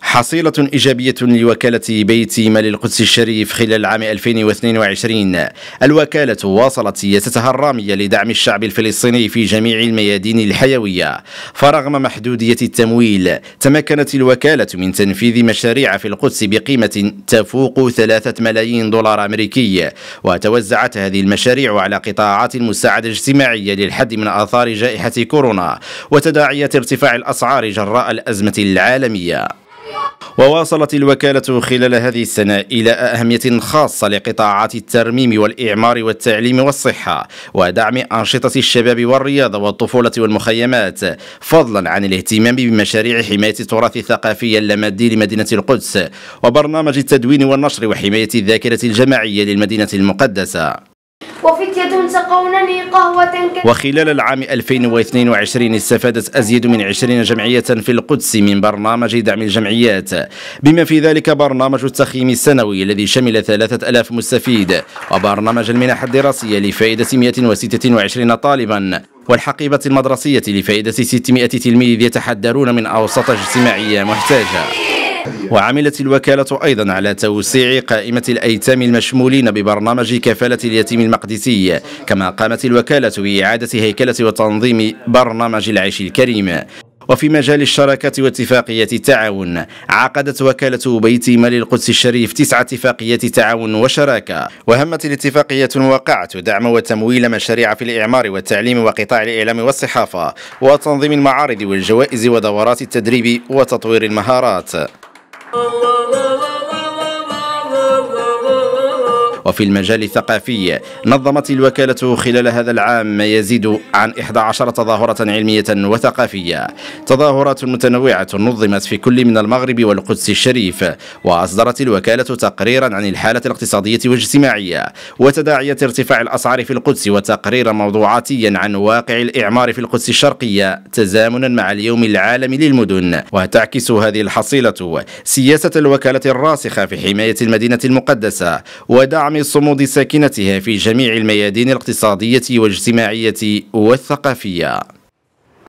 حصيلة إيجابية لوكالة بيت مال القدس الشريف خلال العام 2022 الوكالة واصلت سياستها الرامية لدعم الشعب الفلسطيني في جميع الميادين الحيوية فرغم محدودية التمويل تمكنت الوكالة من تنفيذ مشاريع في القدس بقيمة تفوق ثلاثة ملايين دولار أمريكي وتوزعت هذه المشاريع على قطاعات المساعدة الاجتماعية للحد من آثار جائحة كورونا وتداعيات ارتفاع الأسعار جراء الأزمة العالمية وواصلت الوكالة خلال هذه السنة إلى أهمية خاصة لقطاعات الترميم والإعمار والتعليم والصحة ودعم أنشطة الشباب والرياضة والطفولة والمخيمات فضلا عن الاهتمام بمشاريع حماية التراث الثقافي اللامادي لمدينة القدس وبرنامج التدوين والنشر وحماية الذاكرة الجماعية للمدينة المقدسة وفتية سقونني قهوة وخلال العام 2022 استفادت أزيد من 20 جمعية في القدس من برنامج دعم الجمعيات بما في ذلك برنامج التخييم السنوي الذي شمل 3000 مستفيد وبرنامج المنح الدراسية لفائدة 126 طالبا والحقيبة المدرسية لفائدة 600 تلميذ يتحدرون من أوساط اجتماعية محتاجة وعملت الوكالة أيضا على توسيع قائمة الأيتام المشمولين ببرنامج كفالة اليتيم المقدسي كما قامت الوكالة بإعادة هيكلة وتنظيم برنامج العيش الكريم وفي مجال الشراكة واتفاقية التعاون عقدت وكالة بيت مال القدس الشريف تسع اتفاقيات تعاون وشراكة وهمت الاتفاقية الموقعة دعم وتمويل مشاريع في الإعمار والتعليم وقطاع الإعلام والصحافة وتنظيم المعارض والجوائز ودورات التدريب وتطوير المهارات Oh, وفي المجال الثقافي نظمت الوكالة خلال هذا العام ما يزيد عن 11 تظاهرة علمية وثقافية تظاهرات متنوعة نظمت في كل من المغرب والقدس الشريف وأصدرت الوكالة تقريرا عن الحالة الاقتصادية والاجتماعية وتداعية ارتفاع الأسعار في القدس وتقريرا موضوعاتيا عن واقع الإعمار في القدس الشرقية تزامنا مع اليوم العالمي للمدن وتعكس هذه الحصيلة سياسة الوكالة الراسخة في حماية المدينة المقدسة ودعم ودعم صمود ساكنتها في جميع الميادين الاقتصادية والاجتماعية والثقافية